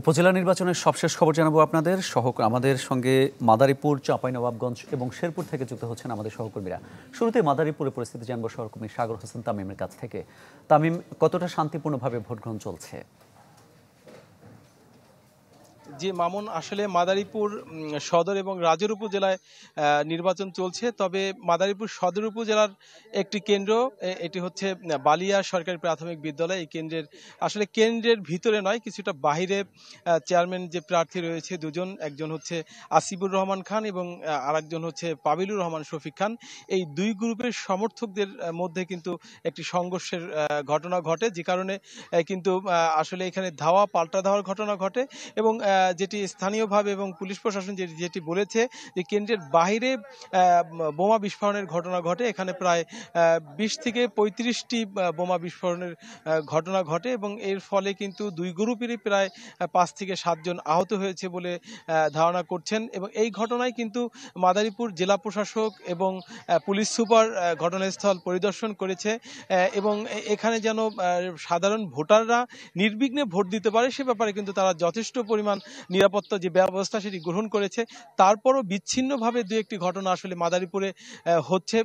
উপজেলা নির্বাচনের সবশেষ খবর জানাবো আপনাদের সহ আমাদের সঙ্গে মাদারীপুর চাঁপাইনবাবগঞ্জ এবং শেরপুর থেকে যুক্ত হচ্ছেন আমাদের সহকর্মীরা শুরুতে মাদারীপুরের পরিস্থিতি জানবো সহকর্মী সাগর হোসেন তামিমের কাছ থেকে তামিম কতটা শান্তিপূর্ণভাবে ভোট গ্রহণ চলছে যে মামুন আসলে মাদারীপুর সদর এবং রাজুর উপজেলায় নির্বাচন চলছে তবে মাদারীপুর সদর উপজেলার একটি কেন্দ্র এটি হচ্ছে বালিয়া সরকারি প্রাথমিক বিদ্যালয় এই কেন্দ্রের আসলে কেন্দ্রের ভিতরে নয় কিছুটা বাহিরে চেয়ারম্যান যে প্রার্থী রয়েছে দুজন একজন হচ্ছে আসিফুর রহমান খান এবং আরেকজন হচ্ছে পাবিলুর রহমান শফিক খান এই দুই গ্রুপের সমর্থকদের মধ্যে কিন্তু একটি সংঘর্ষের ঘটনা ঘটে যে কারণে কিন্তু আসলে এখানে ধাওয়া পাল্টা ধাওয়ার ঘটনা ঘটে এবং যেটি স্থানীয়ভাবে এবং পুলিশ প্রশাসন যেটি যেটি বলেছে যে কেন্দ্রের বাইরে বোমা বিস্ফোরণের ঘটনা ঘটে এখানে প্রায় বিশ থেকে পঁয়ত্রিশটি বোমা বিস্ফোরণের ঘটনা ঘটে এবং এর ফলে কিন্তু দুই গ্রুপেরই প্রায় পাঁচ থেকে সাতজন আহত হয়েছে বলে ধারণা করছেন এবং এই ঘটনায় কিন্তু মাদারীপুর জেলা প্রশাসক এবং পুলিশ সুপার ঘটনাস্থল পরিদর্শন করেছে এবং এখানে যেন সাধারণ ভোটাররা নির্বিঘ্নে ভোট দিতে পারে সে ব্যাপারে কিন্তু তারা যথেষ্ট পরিমাণ নিরাপত্তা যে ব্যবস্থা সেটি গ্রহণ করেছে তারপরও বিচ্ছিন্নভাবে দু একটি ঘটনা আসলে মাদারীপুরে হচ্ছে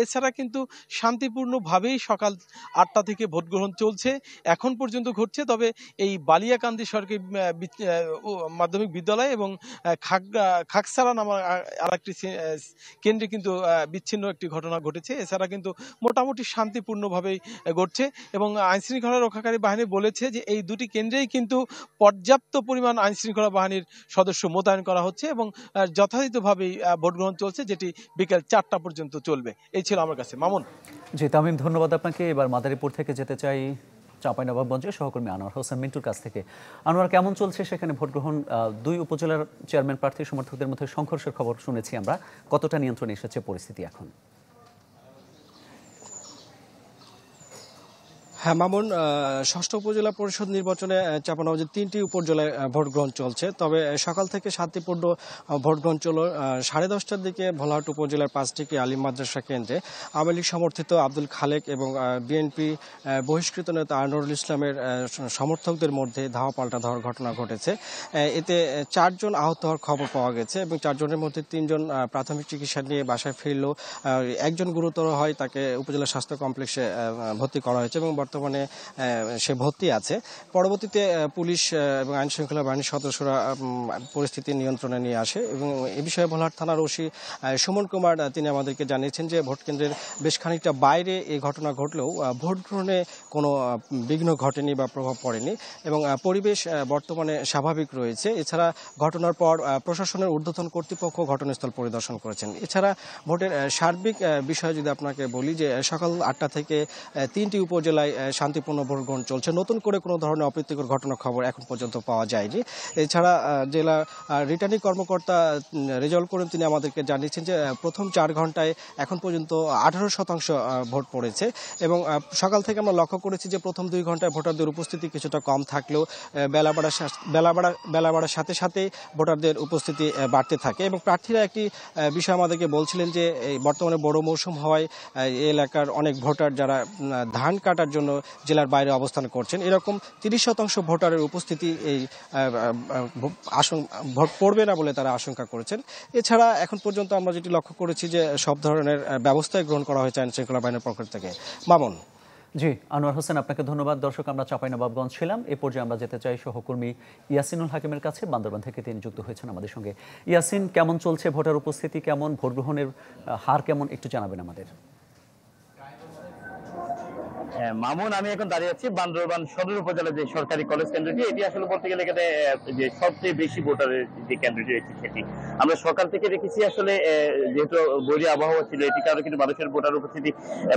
এছাড়া কিন্তু শান্তিপূর্ণভাবেই সকাল আটটা থেকে ভোট গ্রহণ চলছে এখন পর্যন্ত ঘটছে তবে এই বালিয়াকান্দি সরকারি মাধ্যমিক বিদ্যালয় এবং খাকসারা নামা আরেকটি কেন্দ্রে কিন্তু বিচ্ছিন্ন একটি ঘটনা ঘটেছে এছাড়া কিন্তু মোটামুটি শান্তিপূর্ণভাবেই ঘটছে এবং আইনশৃঙ্খলা রক্ষাকারী বাহিনী বলেছে যে এই দুটি কেন্দ্রেই কিন্তু পর্যাপ্ত পরিমাণ আইনশৃঙ্খলা বিশৃঙ্খলা বাহিনীর সদস্য মোতায়েন করা হচ্ছে এবং যথাযথভাবে ভোট গ্রহণ চলছে যেটি বিকেল চারটা পর্যন্ত চলবে এই ছিল আমার কাছে মামুন জি তামিম ধন্যবাদ আপনাকে এবার মাদারীপুর থেকে যেতে চাই চাঁপাইনবাবগঞ্জের সহকর্মী আনোয়ার হোসেন মিন্টুর কাছ থেকে আনোয়ার কেমন চলছে সেখানে ভোট গ্রহণ দুই উপজেলার চেয়ারম্যান প্রার্থী সমর্থকদের মধ্যে সংঘর্ষের খবর শুনেছি আমরা কতটা নিয়ন্ত্রণে এসেছে পরিস্থিতি এখন হ্যাঁ মামুন ষষ্ঠ উপজেলা পরিষদ নির্বাচনে চাপানো যে তিনটি উপজেলায় ভোট গ্রহণ চলছে তবে সকাল থেকে শান্তিপূর্ণ ভোট গ্রহণ চল সাড়ে দশটার দিকে ভোলাহাট উপজেলার পাঁচটিকে আলিম মাদ্রাসা কেন্দ্রে আওয়ামী লীগ সমর্থিত আব্দুল খালেক এবং বিএনপি বহিষ্কৃত নেতা আনোয়ারুল ইসলামের সমর্থকদের মধ্যে ধাওয়া পাল্টা ধাওয়ার ঘটনা ঘটেছে এতে চারজন আহত হওয়ার খবর পাওয়া গেছে এবং চারজনের মধ্যে তিনজন প্রাথমিক চিকিৎসা নিয়ে বাসায় ফিরল একজন গুরুতর হয় তাকে উপজেলা স্বাস্থ্য কমপ্লেক্সে ভর্তি করা হয়েছে এবং বর্তমানে সে ভর্তি আছে পরবর্তীতে পুলিশ এবং আইন শৃঙ্খলা বাহিনীর সদস্যরা পরিস্থিতি নিয়ন্ত্রণে নিয়ে আসে এবং এ বিষয়ে ভোলাহাট থানার ওসি সুমন কুমার তিনি আমাদেরকে জানিয়েছেন যে ভোট কেন্দ্রের বেশ খানিকটা বাইরে এই ঘটনা ঘটলেও ভোট গ্রহণে কোনো বিঘ্ন ঘটেনি বা প্রভাব পড়েনি এবং পরিবেশ বর্তমানে স্বাভাবিক রয়েছে এছাড়া ঘটনার পর প্রশাসনের ঊর্ধ্বতন কর্তৃপক্ষ ঘটনাস্থল পরিদর্শন করেছেন এছাড়া ভোটের সার্বিক বিষয়ে যদি আপনাকে বলি যে সকাল আটটা থেকে তিনটি উপজেলায় শান্তিপূর্ণ ভোট গ্রহণ চলছে নতুন করে কোনো ধরনের অপ্রীতিকর ঘটনা খবর এখন পর্যন্ত পাওয়া যায়নি এছাড়া জেলা রিটার্নিং কর্মকর্তা রেজাল্ট করেন তিনি আমাদেরকে জানিয়েছেন যে প্রথম চার ঘন্টায় এখন পর্যন্ত আঠারো শতাংশ ভোট পড়েছে এবং সকাল থেকে আমরা লক্ষ্য করেছি যে প্রথম দুই ঘন্টায় ভোটারদের উপস্থিতি কিছুটা কম থাকলেও বেলা বাড়ার বেলা বাড়া বেলা বাড়ার সাথে সাথে ভোটারদের উপস্থিতি বাড়তে থাকে এবং প্রার্থীরা একটি বিষয় আমাদেরকে বলছিলেন যে বর্তমানে বড় মৌসুম হওয়ায় এলাকার অনেক ভোটার যারা ধান কাটার জন্য জেলার বাইরে অবস্থান করছেন এরকম তিরিশ শতাংশ ভোটারের উপস্থিতি এই আসন ভোট পড়বে না বলে তারা আশঙ্কা করেছেন এছাড়া এখন পর্যন্ত আমরা যেটি লক্ষ্য করেছি যে সব ধরনের ব্যবস্থায় গ্রহণ করা হয়েছে আইন শৃঙ্খলা বাহিনীর পক্ষ থেকে মামুন জি আনোয়ার হোসেন আপনাকে ধন্যবাদ দর্শক আমরা চাঁপাইনবাবগঞ্জ ছিলাম এ পর্যায়ে আমরা যেতে চাই সহকর্মী ইয়াসিনুল হাকিমের কাছে বান্দরবান থেকে তিনি যুক্ত হয়েছেন আমাদের সঙ্গে ইয়াসিন কেমন চলছে ভোটার উপস্থিতি কেমন ভোট গ্রহণের হার কেমন একটু জানাবেন আমাদের হ্যাঁ, মামুন আমি এখন দাঁড়িয়ে আছি বান্দরবান সদর উপজেলা যে সরকারি কলেজ কেন্দ্রটি এটি আসলে বলতে গেলে এখানে যে সবচেয়ে বেশি ভোটারের যে কেন্দ্রটি রয়েছে সেটি আমরা সকাল থেকে দেখেছি আসলে যেহেতু বৈরী আবহাওয়া ছিল এটি কারণে কিন্তু মানুষের ভোটার উপস্থিতি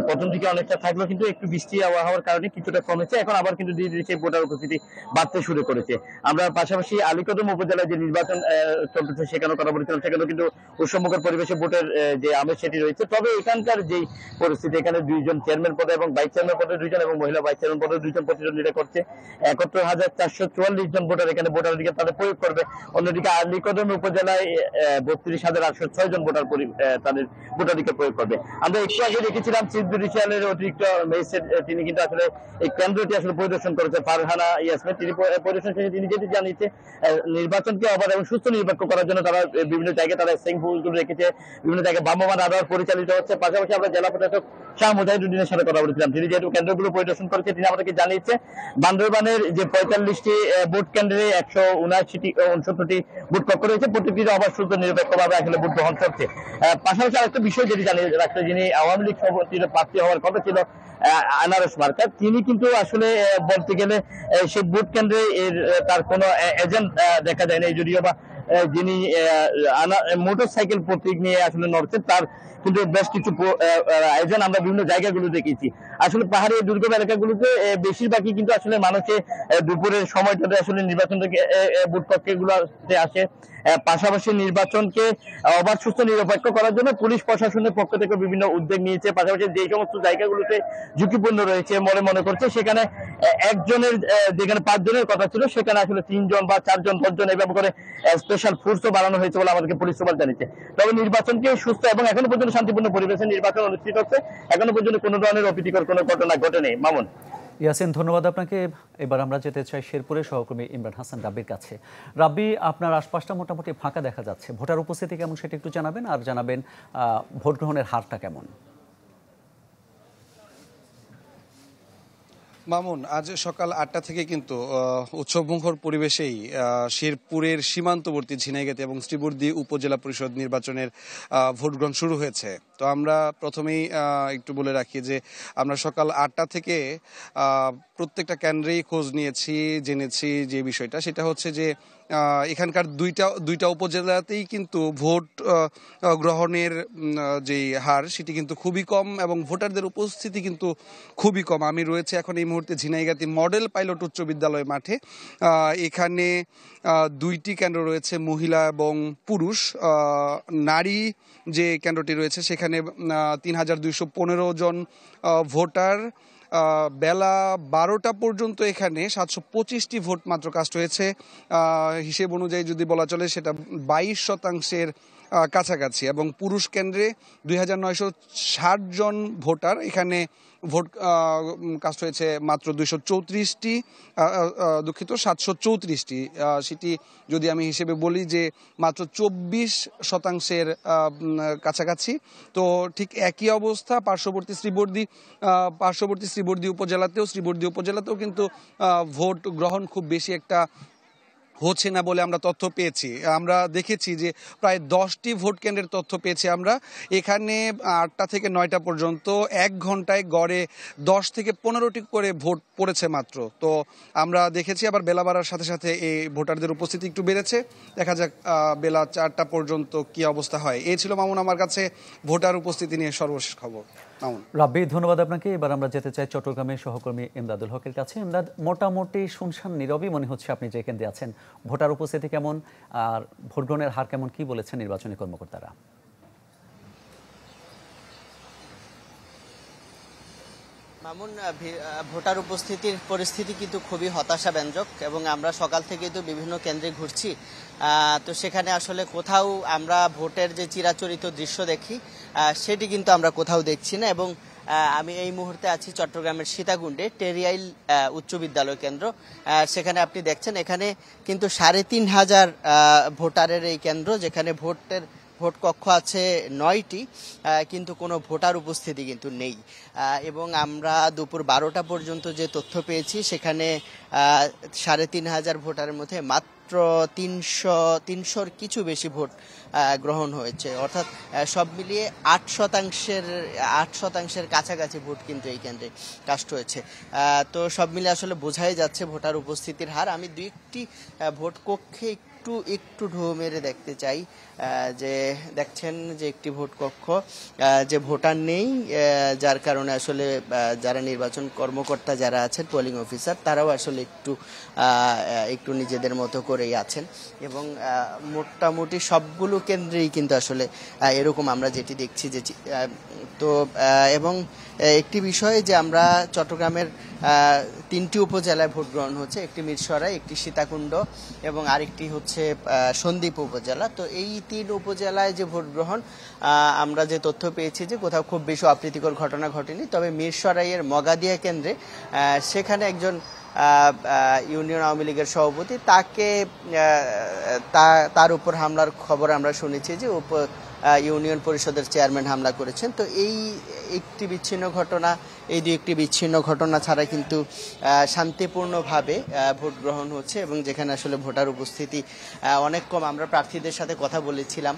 প্রথম দিকে অনেকটা থাকলো কিন্তু একটু বৃষ্টি আবহাওয়ার কারণে কিছুটা কমেছে এখন আবার কিন্তু ধীরে ধীরে সেই ভোটার উপস্থিতি বাড়তে শুরু করেছে আমরা পাশাপাশি আলিকদম উপজেলায় যে নির্বাচন চলতেছে সেখানেও কথা বলেছিলাম সেখানেও কিন্তু উৎসবমুখর পরিবেশে ভোটের যে আমেজ সেটি রয়েছে তবে এখানকার যেই পরিস্থিতি এখানে দুইজন চেয়ারম্যান পদে এবং ভাইস চেয়ারম্যান পদে পদে দুইজন এবং মহিলা ভাইস চেয়ারম্যান পদে দুইজন প্রতিদ্বন্দ্বিতা করছে একাত্তর হাজার চারশো চুয়াল্লিশ জন ভোটার এখানে ভোটার অধিকার তাদের প্রয়োগ করবে অন্যদিকে আলিকদম উপজেলায় বত্রিশ হাজার আটশো ছয় জন ভোটার তাদের ভোটার ভোটাধিকার প্রয়োগ করবে আমরা একটু আগে দেখেছিলাম চিফ জুডিশিয়ালের অতিরিক্ত ম্যাজিস্ট্রেট তিনি কিন্তু আসলে এই কেন্দ্রটি আসলে পরিদর্শন করেছে ফারহানা ইয়াসমিন তিনি পরিদর্শন শেষে তিনি যেটি জানিয়েছে নির্বাচনকে অবাধ এবং সুস্থ নির্বাচন করার জন্য তারা বিভিন্ন জায়গায় তারা সিং ভুলগুলো রেখেছে বিভিন্ন জায়গায় ভ্রাম্যমান আদালত পরিচালিত হচ্ছে পাশাপাশি আমরা জেলা প্রশাসক শাহ মুজাহিদুদ্দিনের সাথে কথা বলেছিলাম তিনি যেহেতু কেন্দ্রগুলো পরিদর্শন করেছে তিনি আমাদেরকে জানিয়েছে বান্দরবানের যে পঁয়তাল্লিশটি ভোট কেন্দ্রে একশো উনআশিটি উনসত্তরটি ভোট কক্ষ রয়েছে প্রত্যেকটিতে অবাধ সুস্থ নিরপেক্ষভাবে আসলে ভোট গ্রহণ করছে পাশাপাশি আরেকটা বিষয় যেটি জানিয়ে রাখছে যিনি আওয়ামী লীগ সভাপতির প্রার্থী হওয়ার কথা ছিল আনারস মার্কার তিনি কিন্তু আসলে বলতে গেলে সেই ভোট কেন্দ্রে এর তার কোন এজেন্ট দেখা যায় যায়নি যদিও বা যিনি মোটর সাইকেল প্রতীক নিয়ে আসলে নড়ছেন তার কিন্তু বেশ কিছু আয়োজন আমরা বিভিন্ন জায়গাগুলো দেখেছি আসলে পাহাড়ি দুর্গম এলাকাগুলোতে বেশিরভাগই কিন্তু আসলে মানুষের দুপুরের সময়টাতে আসলে নির্বাচন থেকে ভোট কক্ষগুলোতে আসে পাশাপাশি নির্বাচনকে অবাধ সুস্থ নিরপেক্ষ করার জন্য পুলিশ প্রশাসনের পক্ষ থেকে বিভিন্ন উদ্যোগ নিয়েছে পাশাপাশি যে সমস্ত জায়গাগুলোতে ঝুঁকিপূর্ণ রয়েছে মনে মনে করছে সেখানে একজনের যেখানে পাঁচজনের কথা ছিল সেখানে আসলে তিনজন বা চারজন পাঁচজন এভাবে করে স্পেশাল ফোর্সও বানানো হয়েছে বলে আমাদেরকে পুলিশ সুপার জানিয়েছে তবে নির্বাচনকে সুস্থ এবং এখনো পর্যন্ত শান্তিপূর্ণ পরিবেশে নির্বাচন অনুষ্ঠিত হচ্ছে এখনো পর্যন্ত কোনো ধরনের অপ্রীতিকর কোনো ঘটনা ঘটেনি মামুন ইয়াসিন ধন্যবাদ আপনাকে এবার আমরা যেতে চাই শেরপুরে সহকর্মী ইমরান হাসান রাব্বির কাছে রাব্বি আপনার আশপাশটা মোটামুটি ফাঁকা দেখা যাচ্ছে ভোটার উপস্থিতি কেমন সেটা একটু জানাবেন আর জানাবেন ভোট গ্রহণের হারটা কেমন মামুন আজ সকাল আটটা থেকে কিন্তু উৎসবমুখর পরিবেশেই শেরপুরের সীমান্তবর্তী ঝিনাইগাতি এবং শ্রীবর্দী উপজেলা পরিষদ নির্বাচনের ভোটগ্রহণ শুরু হয়েছে তো আমরা প্রথমেই একটু বলে রাখি যে আমরা সকাল আটটা থেকে প্রত্যেকটা কেন্দ্রেই খোঁজ নিয়েছি জেনেছি যে বিষয়টা সেটা হচ্ছে যে এখানকার দুইটা দুইটা উপজেলাতেই কিন্তু ভোট গ্রহণের যে হার সেটি কিন্তু খুবই কম এবং ভোটারদের উপস্থিতি কিন্তু খুবই কম আমি রয়েছে এখন এই মুহূর্তে ঝিনাইগাতি মডেল পাইলট উচ্চ বিদ্যালয় মাঠে এখানে দুইটি কেন্দ্র রয়েছে মহিলা এবং পুরুষ নারী যে কেন্দ্রটি রয়েছে সেখানে এখানে তিন হাজার দুইশো পনেরো জন ভোটার বেলা বারোটা পর্যন্ত এখানে সাতশো পঁচিশটি ভোট মাত্র কাস্ট হয়েছে হিসেব অনুযায়ী যদি বলা চলে সেটা বাইশ শতাংশের কাছাকাছি এবং পুরুষ কেন্দ্রে দুই জন ভোটার এখানে ভোট কাস্ট হয়েছে মাত্র দুইশো চৌত্রিশটি দুঃখিত সাতশো চৌত্রিশটি সেটি যদি আমি হিসেবে বলি যে মাত্র চব্বিশ শতাংশের কাছাকাছি তো ঠিক একই অবস্থা পার্শ্ববর্তী শ্রীবর্দী পার্শ্ববর্তী শ্রীবর্দী উপজেলাতেও শ্রীবর্দী উপজেলাতেও কিন্তু ভোট গ্রহণ খুব বেশি একটা হচ্ছে না বলে আমরা তথ্য পেয়েছি আমরা দেখেছি যে প্রায় দশটি ভোট কেন্দ্রের তথ্য পেয়েছি আমরা এখানে আটটা থেকে নয়টা পর্যন্ত এক ঘন্টায় গড়ে দশ থেকে পনেরোটি করে ভোট পড়েছে মাত্র তো আমরা দেখেছি আবার বেলা বাড়ার সাথে সাথে এই ভোটারদের উপস্থিতি একটু বেড়েছে দেখা যাক বেলা চারটা পর্যন্ত কি অবস্থা হয় এই ছিল মামুন আমার কাছে ভোটার উপস্থিতি নিয়ে সর্বশেষ খবর রাব্বি ধন্যবাদ আপনাকে এবার আমরা যেতে চাই চট্টগ্রামের সহকর্মী এমদাদুল হকের কাছে এমদাদ মোটামুটি শুনশান নীরবই মনে হচ্ছে আপনি যে কেন্দ্রে আছেন ভোটার উপস্থিতি কেমন আর ভোট গ্রহণের হার কেমন কি বলেছেন নির্বাচনী কর্মকর্তারা মামুন ভোটার উপস্থিতির পরিস্থিতি কিন্তু খুবই হতাশাব্যঞ্জক এবং আমরা সকাল থেকে তো বিভিন্ন কেন্দ্রে ঘুরছি তো সেখানে আসলে কোথাও আমরা ভোটের যে চিরাচরিত দৃশ্য দেখি সেটি কিন্তু আমরা কোথাও দেখছি না এবং আমি এই মুহূর্তে আছি চট্টগ্রামের সীতাকুণ্ডে টেরিয়াইল উচ্চ বিদ্যালয় কেন্দ্র সেখানে আপনি দেখছেন এখানে কিন্তু সাড়ে তিন হাজার ভোটারের এই কেন্দ্র যেখানে ভোটের ভোট কক্ষ আছে নয়টি কিন্তু কোনো ভোটার উপস্থিতি কিন্তু নেই এবং আমরা দুপুর বারোটা পর্যন্ত যে তথ্য পেয়েছি সেখানে সাড়ে তিন হাজার ভোটারের মধ্যে মাত্র মাত্র তিনশো তিনশোর কিছু বেশি ভোট গ্রহণ হয়েছে অর্থাৎ সব মিলিয়ে আট শতাংশের আট শতাংশের কাছাকাছি ভোট কিন্তু এই কেন্দ্রে কাস্ট হয়েছে তো সব মিলিয়ে আসলে বোঝাই যাচ্ছে ভোটার উপস্থিতির হার আমি দুই একটি ভোট কক্ষে একটু একটু ঢো মেরে দেখতে চাই যে দেখছেন যে একটি ভোট কক্ষ যে ভোটার নেই যার কারণে আসলে যারা নির্বাচন কর্মকর্তা যারা আছেন পোলিং অফিসার তারাও আসলে একটু একটু নিজেদের মতো করেই আছেন এবং মোটামুটি সবগুলো কেন্দ্রেই কিন্তু আসলে এরকম আমরা যেটি দেখছি যে তো এবং একটি বিষয় যে আমরা চট্টগ্রামের তিনটি উপজেলায় ভোট গ্রহণ হচ্ছে একটি মিরসরাই একটি সীতাকুণ্ড এবং আরেকটি হচ্ছে হচ্ছে সন্দ্বীপ উপজেলা তো এই তিন উপজেলায় যে ভোট গ্রহণ আমরা যে তথ্য পেয়েছি যে কোথাও খুব বেশি অপ্রীতিকর ঘটনা ঘটেনি তবে মিরসরাইয়ের মগাদিয়া কেন্দ্রে সেখানে একজন ইউনিয়ন আওয়ামী লীগের সভাপতি তাকে তার উপর হামলার খবর আমরা শুনেছি যে উপ ইউনিয়ন পরিষদের চেয়ারম্যান হামলা করেছেন তো এই একটি বিচ্ছিন্ন ঘটনা এই দু একটি বিচ্ছিন্ন ঘটনা ছাড়া কিন্তু শান্তিপূর্ণভাবে ভোট গ্রহণ হচ্ছে এবং যেখানে আসলে ভোটার উপস্থিতি অনেক কম আমরা প্রার্থীদের সাথে কথা বলেছিলাম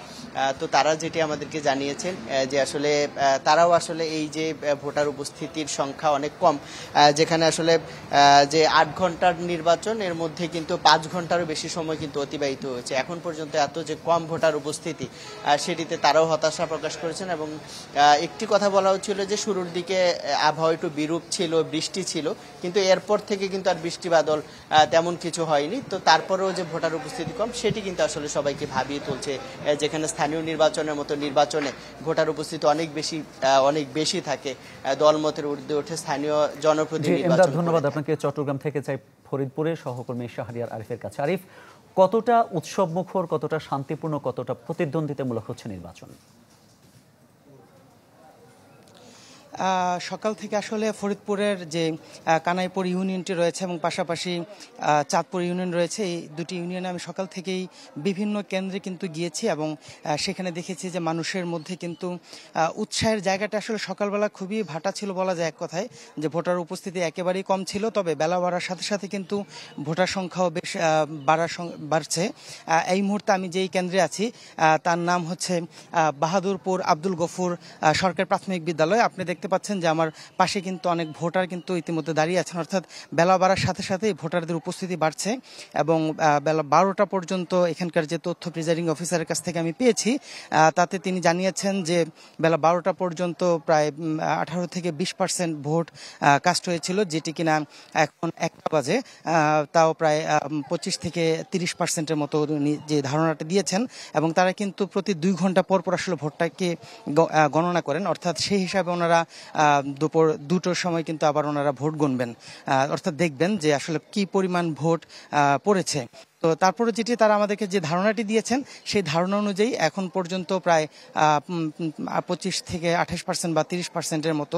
তো তারা যেটি আমাদেরকে জানিয়েছেন যে আসলে তারাও আসলে এই যে ভোটার উপস্থিতির সংখ্যা অনেক কম যেখানে আসলে যে আট ঘন্টার নির্বাচন এর মধ্যে কিন্তু পাঁচ ঘন্টারও বেশি সময় কিন্তু অতিবাহিত হয়েছে এখন পর্যন্ত এত যে কম ভোটার উপস্থিতি সেটিতে তারাও হতাশা প্রকাশ করেছেন এবং একটি কথা বলা হচ্ছিল যে শুরুর দিকে আবহাওয়া একটু বিরূপ ছিল বৃষ্টি ছিল কিন্তু এরপর থেকে কিন্তু আর বৃষ্টি বাদল তেমন কিছু হয়নি তো তারপরেও যে ভোটার উপস্থিতি কম সেটি কিন্তু আসলে সবাইকে ভাবিয়ে তুলছে যেখানে স্থানীয় নির্বাচনের মতো নির্বাচনে ভোটার উপস্থিতি অনেক বেশি অনেক বেশি থাকে দল মতের ঊর্ধ্বে ওঠে স্থানীয় জনপ্রতিনিধি ধন্যবাদ আপনাকে চট্টগ্রাম থেকে চাই ফরিদপুরে সহকর্মী শাহরিয়ার আরিফের কাছে আরিফ কতটা উৎসবমুখর কতটা শান্তিপূর্ণ কতটা প্রতিদ্বন্দ্বিতামূলক হচ্ছে নির্বাচন সকাল থেকে আসলে ফরিদপুরের যে কানাইপুর ইউনিয়নটি রয়েছে এবং পাশাপাশি চাঁদপুর ইউনিয়ন রয়েছে এই দুটি ইউনিয়নে আমি সকাল থেকেই বিভিন্ন কেন্দ্রে কিন্তু গিয়েছি এবং সেখানে দেখেছি যে মানুষের মধ্যে কিন্তু উৎসাহের জায়গাটা আসলে সকালবেলা খুবই ভাটা ছিল বলা যায় এক কথায় যে ভোটার উপস্থিতি একেবারেই কম ছিল তবে বেলা বাড়ার সাথে সাথে কিন্তু ভোটার সংখ্যাও বেশ বাড়ার বাড়ছে এই মুহূর্তে আমি যেই কেন্দ্রে আছি তার নাম হচ্ছে বাহাদুরপুর আব্দুল গফুর সরকার প্রাথমিক বিদ্যালয় আপনি দেখতে দেখতে পাচ্ছেন যে আমার পাশে কিন্তু অনেক ভোটার কিন্তু ইতিমধ্যে দাঁড়িয়ে আছেন অর্থাৎ বেলা বাড়ার সাথে সাথেই ভোটারদের উপস্থিতি বাড়ছে এবং বেলা বারোটা পর্যন্ত এখানকার যে তথ্য প্রিজাইডিং অফিসারের কাছ থেকে আমি পেয়েছি তাতে তিনি জানিয়েছেন যে বেলা বারোটা পর্যন্ত প্রায় আঠারো থেকে বিশ পার্সেন্ট ভোট কাস্ট হয়েছিল যেটি কিনা এখন একটা বাজে তাও প্রায় পঁচিশ থেকে তিরিশ পার্সেন্টের মতো যে ধারণাটা দিয়েছেন এবং তারা কিন্তু প্রতি দুই ঘন্টা পর পর আসলে ভোটটাকে গণনা করেন অর্থাৎ সেই হিসাবে ওনারা দুপুর দুটোর সময় কিন্তু আবার ওনারা ভোট গুনবেন অর্থাৎ দেখবেন যে আসলে কি পরিমাণ ভোট পড়েছে তো তারপরে যেটি তারা আমাদেরকে যে ধারণাটি দিয়েছেন সেই ধারণা অনুযায়ী এখন পর্যন্ত প্রায় পঁচিশ থেকে আঠাশ পার্সেন্ট বা তিরিশ পার্সেন্টের মতো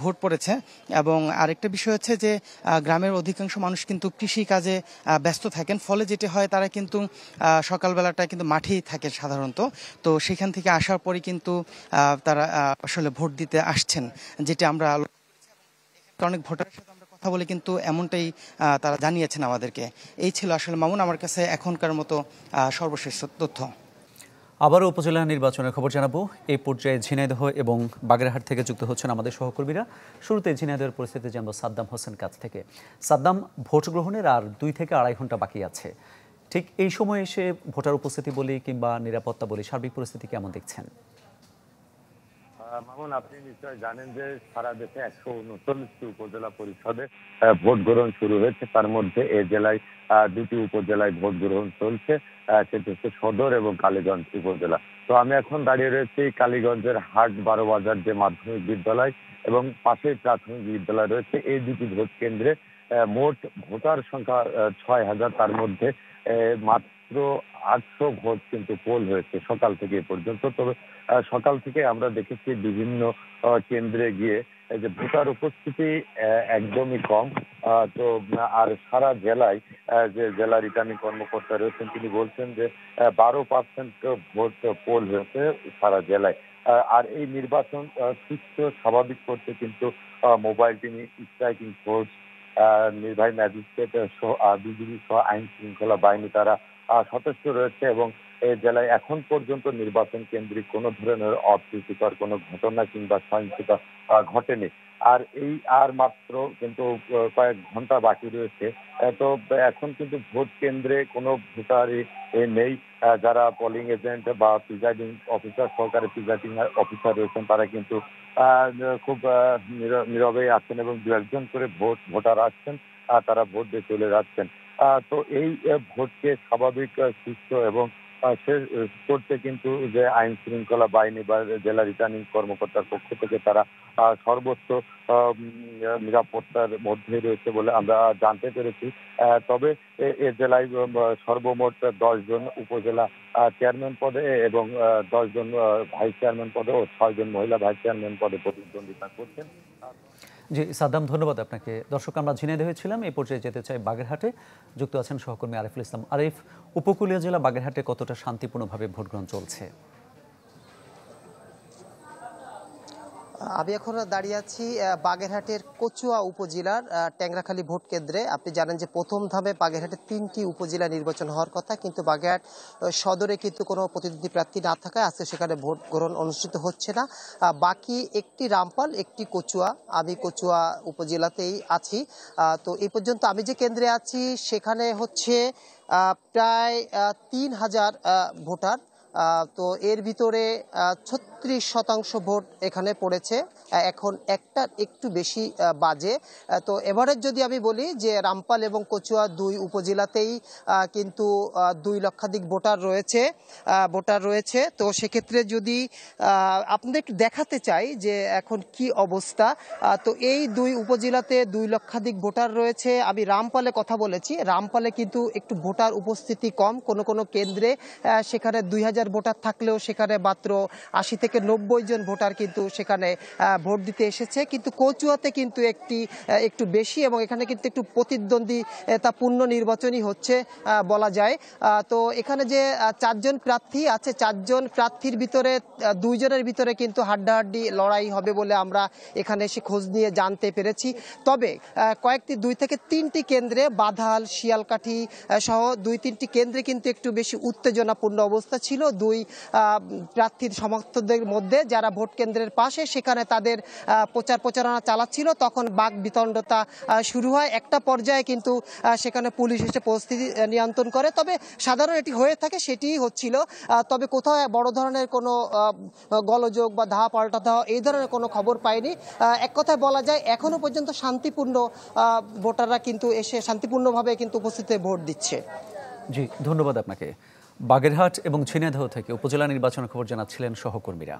ভোট পড়েছে এবং আরেকটা বিষয় হচ্ছে যে গ্রামের অধিকাংশ মানুষ কিন্তু কৃষি কাজে ব্যস্ত থাকেন ফলে যেটি হয় তারা কিন্তু সকালবেলাটা কিন্তু মাঠেই থাকে সাধারণত তো সেখান থেকে আসার পরে কিন্তু তারা আসলে ভোট দিতে আসছেন যেটি আমরা অনেক ভোটার সাথে কথা বলে কিন্তু এমনটাই তারা জানিয়েছেন আমাদেরকে এই ছিল আসলে মামুন আমার কাছে এখনকার মতো সর্বশেষ তথ্য আবারও উপজেলা নির্বাচনের খবর জানাবো এই পর্যায়ে ঝিনাইদহ এবং বাগেরহাট থেকে যুক্ত হচ্ছেন আমাদের সহকর্মীরা শুরুতে ঝিনাইদহের পরিস্থিতি জানবো সাদ্দাম হোসেন কাছ থেকে সাদ্দাম ভোট গ্রহণের আর দুই থেকে আড়াই ঘন্টা বাকি আছে ঠিক এই সময়ে এসে ভোটার উপস্থিতি বলি কিংবা নিরাপত্তা বলি সার্বিক পরিস্থিতি কেমন দেখছেন মামুন আপনি নিশ্চয় জানেন যে সারা দেশে একশো উনচল্লিশটি উপজেলা পরিষদে ভোট গ্রহণ শুরু হয়েছে তার মধ্যে এ জেলায় দুটি উপজেলায় ভোট গ্রহণ চলছে সেটি হচ্ছে সদর এবং কালীগঞ্জ উপজেলা তো আমি এখন দাঁড়িয়ে রয়েছি কালীগঞ্জের হাট বারো বাজার যে মাধ্যমিক বিদ্যালয় এবং পাশে প্রাথমিক বিদ্যালয় রয়েছে এই দুটি ভোট কেন্দ্রে মোট ভোটার সংখ্যা ছয় হাজার তার মধ্যে মাত্র আটশো ভোট কিন্তু পোল হয়েছে সকাল থেকে পর্যন্ত তবে সকাল থেকে আমরা দেখেছি বিভিন্ন কেন্দ্রে গিয়ে যে ভোটার উপস্থিতি একদমই কম তো আর সারা জেলায় যে জেলা রিটার্নিং কর্মকর্তা রয়েছেন তিনি বলছেন যে বারো পার্সেন্ট ভোট পোল হয়েছে সারা জেলায় আর এই নির্বাচন সুস্থ স্বাভাবিক করতে কিন্তু মোবাইল টিম স্ট্রাইকিং ফোর্স নির্বাহী ম্যাজিস্ট্রেট সহ বিজিবি সহ আইন শৃঙ্খলা বাহিনী তারা সচেষ্ট রয়েছে এবং এই জেলায় এখন পর্যন্ত নির্বাচন কেন্দ্রিক কোনো ধরনের অপ্রীতিকর কোনো ঘটনা কিংবা সহিংসতা ঘটেনি আর এই আর মাত্র কিন্তু কয়েক ঘন্টা বাকি রয়েছে তো এখন কিন্তু ভোট কেন্দ্রে কোনো ভোটারই নেই যারা পোলিং এজেন্ট বা প্রিজাইডিং অফিসার সরকারি প্রিজাইডিং অফিসার রয়েছেন তারা কিন্তু খুব নীরবে আছেন এবং দু একজন করে ভোট ভোটার আসছেন তারা ভোট দিয়ে চলে যাচ্ছেন তো এই ভোটকে স্বাভাবিক সুস্থ এবং করতে কিন্তু যে আইন শৃঙ্খলা বাহিনী বা জেলা রিটার্নিং কর্মকর্তার পক্ষ থেকে তারা সর্বোচ্চ নিরাপত্তার মধ্যে রয়েছে বলে আমরা জানতে পেরেছি তবে এ জেলায় সর্বমোট জন উপজেলা চেয়ারম্যান পদে এবং জন ভাইস চেয়ারম্যান পদে ও জন মহিলা ভাইস চেয়ারম্যান পদে প্রতিদ্বন্দ্বিতা করছেন জি সাদ্দাম ধন্যবাদ আপনাকে দর্শক আমরা ঝিনাইদে হয়েছিলাম এই পর্যায়ে যেতে চাই বাগেরহাটে যুক্ত আছেন সহকর্মী আরিফুল ইসলাম আরিফ উপকূলীয় জেলা বাগেরহাটে কতটা শান্তিপূর্ণভাবে ভোট গ্রহণ চলছে আমি এখন দাঁড়িয়ে আছি বাগেরহাটের কচুয়া উপজেলার ট্যাংরাখালী ভোট কেন্দ্রে আপনি জানেন যে প্রথম ধাপে বাগেরহাটে তিনটি উপজেলা নির্বাচন হওয়ার কথা কিন্তু বাগেরহাট সদরে কিন্তু কোনো প্রতিদ্বন্দ্বী প্রার্থী না থাকায় আজকে সেখানে ভোট গ্রহণ অনুষ্ঠিত হচ্ছে না বাকি একটি রামপাল একটি কচুয়া আমি কচুয়া উপজেলাতেই আছি তো এই পর্যন্ত আমি যে কেন্দ্রে আছি সেখানে হচ্ছে প্রায় তিন হাজার ভোটার তো এর ভিতরে ছত্রিশ ছত্রিশ শতাংশ ভোট এখানে পড়েছে এখন একটা একটু বেশি বাজে তো এভারেজ যদি আমি বলি যে রামপাল এবং কচুয়া দুই উপজেলাতেই কিন্তু দুই লক্ষাধিক ভোটার রয়েছে ভোটার রয়েছে তো সেক্ষেত্রে যদি আপনাদের একটু দেখাতে চাই যে এখন কি অবস্থা তো এই দুই উপজেলাতে দুই লক্ষাধিক ভোটার রয়েছে আমি রামপালে কথা বলেছি রামপালে কিন্তু একটু ভোটার উপস্থিতি কম কোনো কোনো কেন্দ্রে সেখানে দুই হাজার ভোটার থাকলেও সেখানে মাত্র আশি থেকে থেকে নব্বই জন ভোটার কিন্তু সেখানে ভোট দিতে এসেছে কিন্তু কচুয়াতে কিন্তু একটি একটু বেশি এবং এখানে কিন্তু একটু প্রতিদ্বন্দ্বিতাপূর্ণ নির্বাচনই হচ্ছে বলা যায় তো এখানে যে চারজন প্রার্থী আছে চারজন প্রার্থীর ভিতরে দুইজনের ভিতরে কিন্তু হাড্ডাহাড্ডি লড়াই হবে বলে আমরা এখানে এসে খোঁজ নিয়ে জানতে পেরেছি তবে কয়েকটি দুই থেকে তিনটি কেন্দ্রে বাধাল শিয়ালকাঠি সহ দুই তিনটি কেন্দ্রে কিন্তু একটু বেশি উত্তেজনাপূর্ণ অবস্থা ছিল দুই প্রার্থীর সমর্থকদের মধ্যে যারা ভোট কেন্দ্রের পাশে সেখানে তাদের প্রচার প্রচারণা চালাচ্ছিল তখন বাক বিতণ্ডতা শুরু হয় একটা পর্যায়ে কিন্তু সেখানে পুলিশ এসে পরিস্থিতি নিয়ন্ত্রণ করে তবে সাধারণ এটি হয়ে থাকে সেটিই হচ্ছিল তবে কোথাও বড় ধরনের কোনো গলযোগ বা ধাওয়া পাল্টা ধাওয়া এই ধরনের কোনো খবর পায়নি এক কথায় বলা যায় এখনও পর্যন্ত শান্তিপূর্ণ ভোটাররা কিন্তু এসে শান্তিপূর্ণভাবে কিন্তু উপস্থিত ভোট দিচ্ছে জি ধন্যবাদ আপনাকে বাগেরহাট এবং ঝিনাইদহ থেকে উপজেলা নির্বাচনের খবর জানাচ্ছিলেন সহকর্মীরা